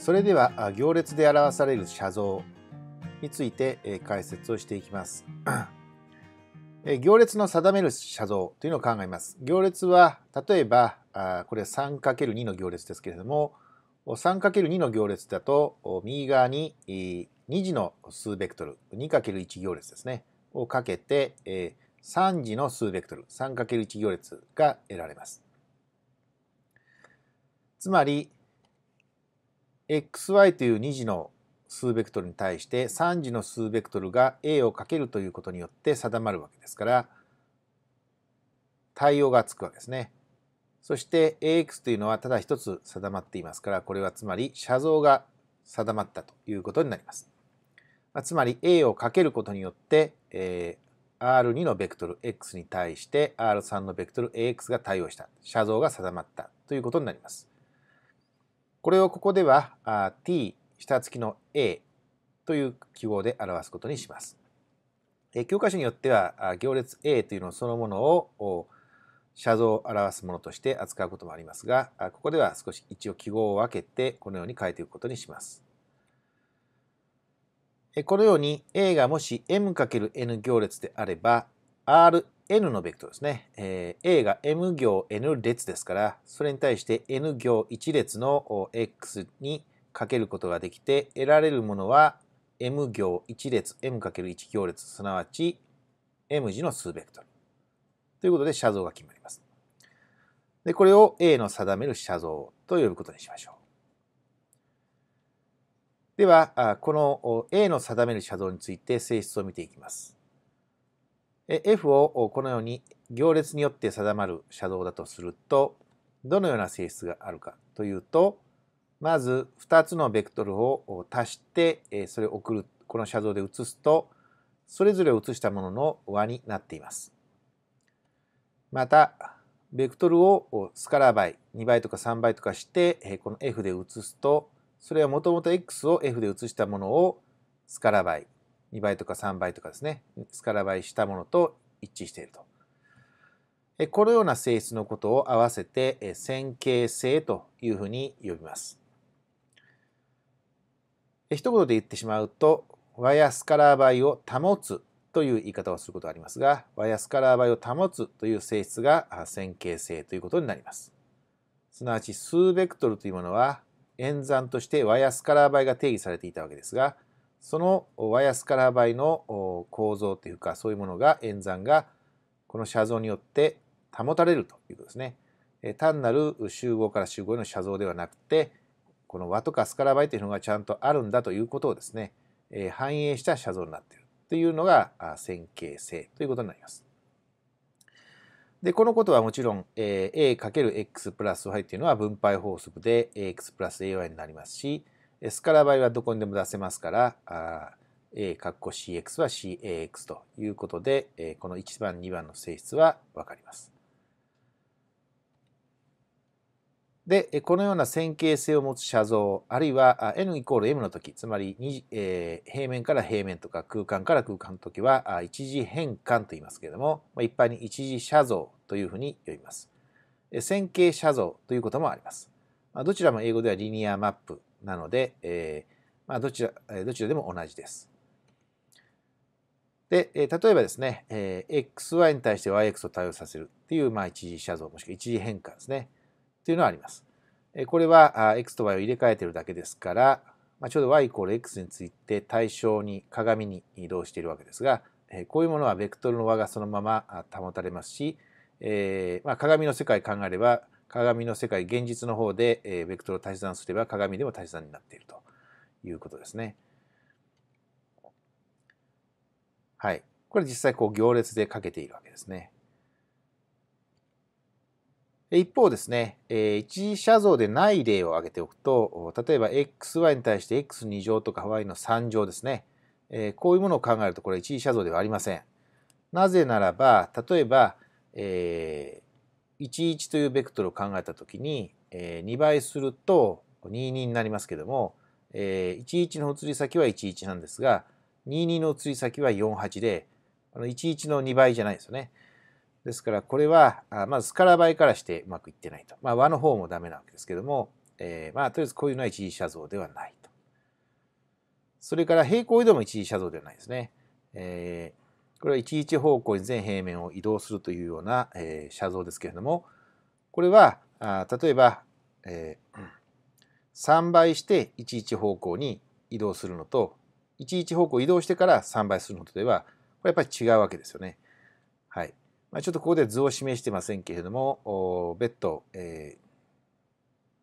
それでは行列で表される写像について解説をしていきます。行列の定める写像というのを考えます。行列は例えばこれ 3×2 の行列ですけれども 3×2 の行列だと右側に2次の数ベクトル 2×1 行列ですねをかけて3次の数ベクトル 3×1 行列が得られます。つまり xy という2次の数ベクトルに対して3次の数ベクトルが a をかけるということによって定まるわけですから対応がつくわけですね。そして ax というのはただ一つ定まっていますからこれはつまり写像が定まったということになります。まつまり a をかけることによって、え r2 のベクトル x に対して r3 のベクトル ax が対応した写像が定まったということになります。これをここでは t 下付きの a という記号で表すことにします。教科書によっては行列 A というのそのものを写像を表すものとして扱うこともありますがここでは少し一応記号を分けてこのように書いていくことにします。このように A がもし m×n 行列であれば r n のベクトルですね、えー、a が m 行 n 列ですからそれに対して n 行1列の x にかけることができて得られるものは m 行1列 m×1 行列すなわち m 字の数ベクトルということで写像が決まります。でこれを a の定める写像と呼ぶことにしましょう。ではこの a の定める写像について性質を見ていきます。F をこのように行列によって定まるシャドウだとするとどのような性質があるかというとまず2つのベクトルを足してそれを送るこのシャドウで移すとそれぞれ移したものの和になっています。またベクトルをスカラー倍2倍とか3倍とかしてこの F で移すとそれはもともと X を F で移したものをスカラー倍2倍とか3倍とかですね、スカラ倍したものと一致していると。このような性質のことを合わせて線形性というふうに呼びます。一言で言ってしまうと、和やスカラー倍を保つという言い方をすることがありますが、和やスカラー倍を保つという性質が線形性ということになります。すなわち数ベクトルというものは演算として和やスカラー倍が定義されていたわけですが、その和安から倍の構造というかそういうものが演算がこの写像によって保たれるということですね。単なる集合から集合への写像ではなくてこの和とかスカラバイというのがちゃんとあるんだということをですね反映した写像になっているというのが線形性ということになります。でこのことはもちろん a×x プラス y というのは分配法則で ax プラス ay になりますしスカラ場合はどこにでも出せますから、A 括弧 CX は CAX ということで、この1番、2番の性質はわかります。で、このような線形性を持つ写像、あるいは N イコール M の時、つまり、えー、平面から平面とか空間から空間の時は、一時変換と言いますけれども、一般に一時写像というふうに呼びます。線形写像ということもあります。どちらも英語ではリニアマップなので、えー、まあ、どちらどちらでも同じです。で、例えばですね、えー、xy に対して yx を対応させるっていう、まあ、一次写像、もしくは一次変換ですね。というのはあります。えー、これはあ x と y を入れ替えてるだけですから、まあ、ちょうど y イコール x について対象に鏡に移動しているわけですが、えー、こういうものはベクトルの和がそのまま保たれますし、えーまあ、鏡の世界考えれば、鏡の世界現実の方で、えベクトルを足し算すれば鏡でも足し算になっているということですね。はい。これ実際こう行列でかけているわけですね。一方ですね、え一次写像でない例を挙げておくと、例えば xy に対して x2 乗とか y の3乗ですね、えこういうものを考えるとこれ一次写像ではありません。なぜならば、例えば、えー、11というベクトルを考えた時に、え2倍すると22になりますけども、え11の移り先は11なんですが22の移り先は48での11の2倍じゃないですよね。ですからこれはまずスカラ倍からしてうまくいってないと。まあ和の方もダメなわけですけども、えまあとりあえずこういうのは一次写像ではないと。それから平行移動も一次写像ではないですね。えこれは1一方向に全平面を移動するというような、えー、写像ですけれどもこれはあ例えば、えー、3倍して1一方向に移動するのと1一方向移動してから3倍するのとではこれやっぱり違うわけですよね。はいまあ、ちょっとここで図を示してませんけれども別途、え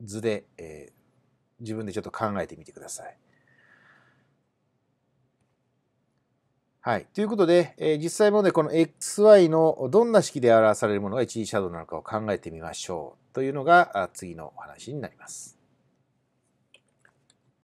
ー、図で、えー、自分でちょっと考えてみてください。はい。ということで、えー、実際問題、この xy のどんな式で表されるものが 1D シャドウなのかを考えてみましょう。というのが、次のお話になります。